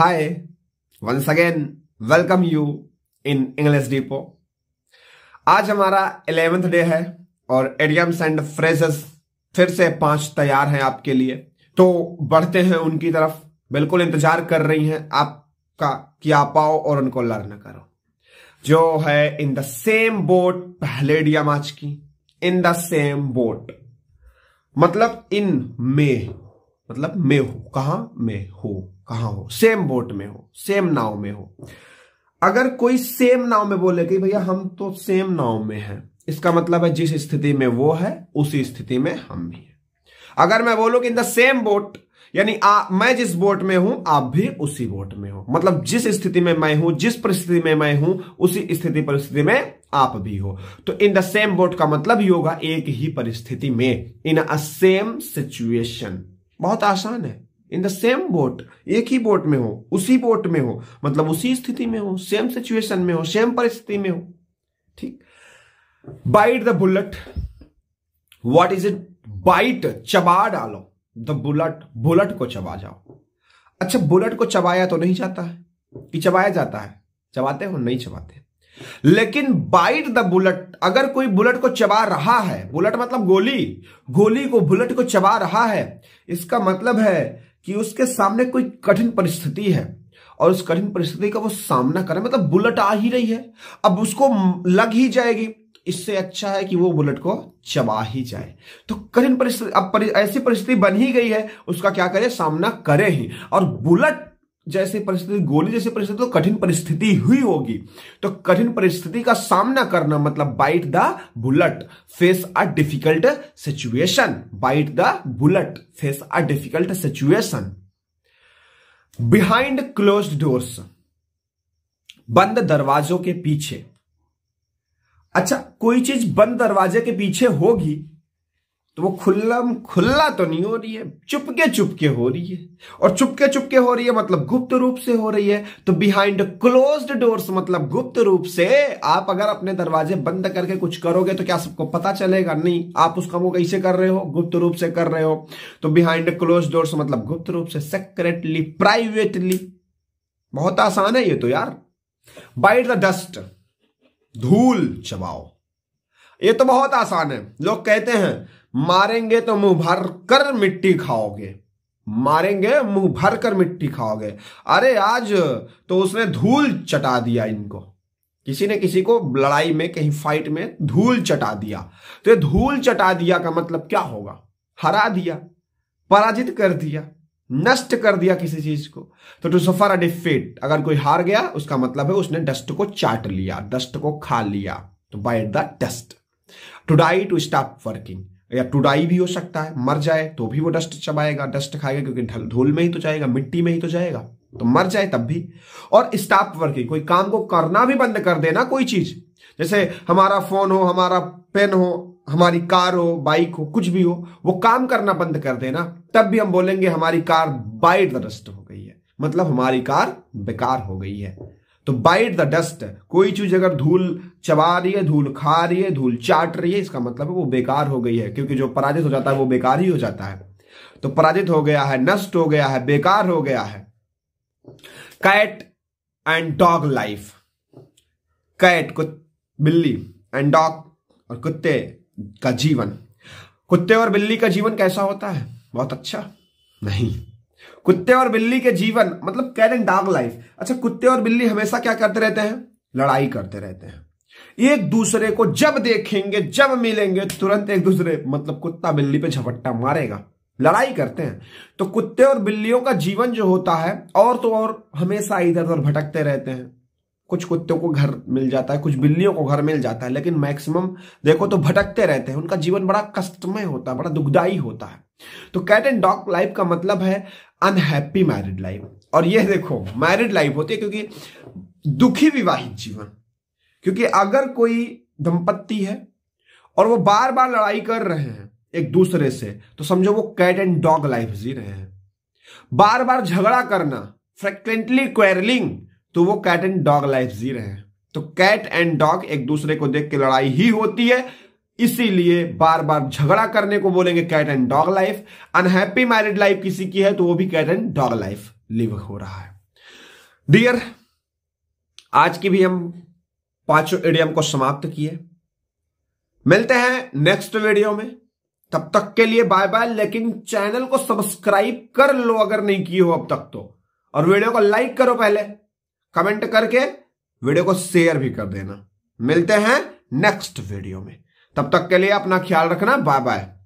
Hi, once again, welcome you in English Depot. आज हमारा eleventh day है और एडियम्स एंड फ्रेजेस फिर से पांच तैयार हैं आपके लिए तो बढ़ते हैं उनकी तरफ बिल्कुल इंतजार कर रही हैं आपका कि आप आओ और उनको लर्न करो जो है इन द सेम बोट पहले एडियम आज की इन द सेम बोट मतलब इन में मतलब मैं हो कहा मैं हो कहा हो सेम बोट में हो सेम नाव में हो अगर कोई सेम नाव में बोले कि भैया हम तो सेम नाव में हैं इसका मतलब है जिस स्थिति में वो है उसी स्थिति में हम भी हैं अगर मैं बोलूं कि इन द सेम बोट यानी आ, मैं जिस बोट में हूं आप भी उसी बोट में हो मतलब जिस स्थिति में मैं हूं जिस परिस्थिति में मैं हूं उसी स्थिति परिस्थिति में आप भी हो तो इन द सेम बोट का मतलब ये होगा एक ही परिस्थिति में इन अ सेम सिचुएशन बहुत आसान है इन द सेम बोट एक ही बोट में हो उसी बोट में हो मतलब उसी स्थिति में हो सेम सिचुएशन में हो सेम परिस्थिति में हो ठीक bite the bullet what is it bite चबा डालो द बुलेट बुलेट को चबा जाओ अच्छा बुलेट को चबाया तो नहीं जाता है कि चबाया जाता है चबाते हो नहीं चबाते लेकिन बाइट द बुलेट अगर कोई बुलेट को चबा रहा है बुलेट मतलब गोली गोली को बुलेट को चबा रहा है इसका मतलब है कि उसके सामने कोई कठिन परिस्थिति है और उस कठिन परिस्थिति का वो सामना करे मतलब बुलेट आ ही रही है अब उसको लग ही जाएगी इससे अच्छा है कि वो बुलेट को चबा ही जाए तो कठिन परिस्थिति अब परि, ऐसी परिस्थिति बन ही गई है उसका क्या करे सामना करे ही और बुलेट जैसी परिस्थिति गोली जैसी परिस्थिति तो कठिन परिस्थिति हुई होगी तो कठिन परिस्थिति का सामना करना मतलब bite the bullet face a difficult situation bite the bullet face a difficult situation behind closed doors बंद दरवाजों के पीछे अच्छा कोई चीज बंद दरवाजे के पीछे होगी तो वो खुल्ला खुल्ला तो नहीं हो रही है चुपके चुपके हो रही है और चुपके चुपके हो रही है मतलब गुप्त रूप से हो रही है तो बिहाइंड क्लोज्ड डोर्स मतलब गुप्त रूप से आप अगर अपने दरवाजे बंद करके कुछ करोगे तो क्या सबको पता चलेगा नहीं आप उसका काम कैसे कर रहे हो गुप्त रूप से कर रहे हो तो बिहाइंड क्लोज डोर्स मतलब गुप्त रूप से सेक्रेटली प्राइवेटली बहुत आसान है ये तो यार बाइट द डस्ट धूल चबाओ ये तो बहुत आसान है लोग कहते हैं मारेंगे तो मुंह भर कर मिट्टी खाओगे मारेंगे मुंह भर कर मिट्टी खाओगे अरे आज तो उसने धूल चटा दिया इनको किसी ने किसी को लड़ाई में कहीं फाइट में धूल चटा दिया तो ये धूल चटा दिया का मतलब क्या होगा हरा दिया पराजित कर दिया नष्ट कर दिया किसी चीज को तो टू सफर अ डिफेट अगर कोई हार गया उसका मतलब है उसने डस्ट को चाट लिया डस्ट को खा लिया तो bite the dust to die to stop working या टुडाई भी हो सकता है मर जाए तो भी वो डस्ट चबाएगा डस्ट खाएगा क्योंकि धूल में ही तो जाएगा मिट्टी में ही तो जाएगा तो मर जाए तब भी और स्टाफ वर्किंग कोई काम को करना भी बंद कर देना कोई चीज जैसे हमारा फोन हो हमारा पेन हो हमारी कार हो बाइक हो कुछ भी हो वो काम करना बंद कर देना तब भी हम बोलेंगे हमारी कार बाइट द डस्ट हो गई है मतलब हमारी कार बेकार हो गई है तो बाइट द डस्ट कोई चीज अगर धूल चबा रही है धूल खा रही है धूल चाट रही है इसका मतलब है वो बेकार हो गई है क्योंकि जो पराजित हो जाता है वो बेकार ही हो जाता है तो पराजित हो गया है नष्ट हो गया है बेकार हो गया है cat and dog life cat कुत बिल्ली एंड डॉग और कुत्ते का जीवन कुत्ते और बिल्ली का जीवन कैसा होता है बहुत अच्छा नहीं कुत्ते और बिल्ली के जीवन मतलब कैट एंड डॉग लाइफ अच्छा कुत्ते और बिल्ली हमेशा क्या करते रहते हैं लड़ाई करते रहते हैं एक दूसरे को जब देखेंगे जब मिलेंगे तुरंत एक दूसरे मतलब कुत्ता बिल्ली पे झपट्टा मारेगा लड़ाई करते हैं तो कुत्ते और बिल्लियों का जीवन जो होता है और तो और हमेशा इधर उधर भटकते रहते हैं कुछ कुत्तों को घर मिल जाता है कुछ बिल्लियों को घर मिल जाता है लेकिन मैक्सिमम देखो तो भटकते रहते हैं उनका जीवन बड़ा कष्टमय होता है बड़ा दुखदायी होता है तो कैट एंड डॉग लाइफ का मतलब है अनहैप्पी मैरिड लाइफ और ये देखो मैरिड लाइफ होती है क्योंकि दुखी विवाहित जीवन क्योंकि अगर कोई दंपत्ति है और वो बार बार लड़ाई कर रहे हैं एक दूसरे से तो समझो वो कैट एंड डॉग लाइफ जी रहे हैं बार बार झगड़ा करना फ्रेक्वेंटली क्वेरलिंग तो वो कैट एंड डॉग लाइफ जी रहे तो कैट एंड डॉग एक दूसरे को देख के लड़ाई ही होती है इसीलिए बार बार झगड़ा करने को बोलेंगे cat and dog life unhappy married life किसी की है तो वो भी cat and dog life live हो रहा है डियर आज की भी हम पांचों एडियम को समाप्त किए मिलते हैं नेक्स्ट वीडियो में तब तक के लिए बाय बाय लेकिन चैनल को सब्सक्राइब कर लो अगर नहीं किए हो अब तक तो और वीडियो को लाइक करो पहले कमेंट करके वीडियो को शेयर भी कर देना मिलते हैं नेक्स्ट वीडियो में तब तक के लिए अपना ख्याल रखना बाय बाय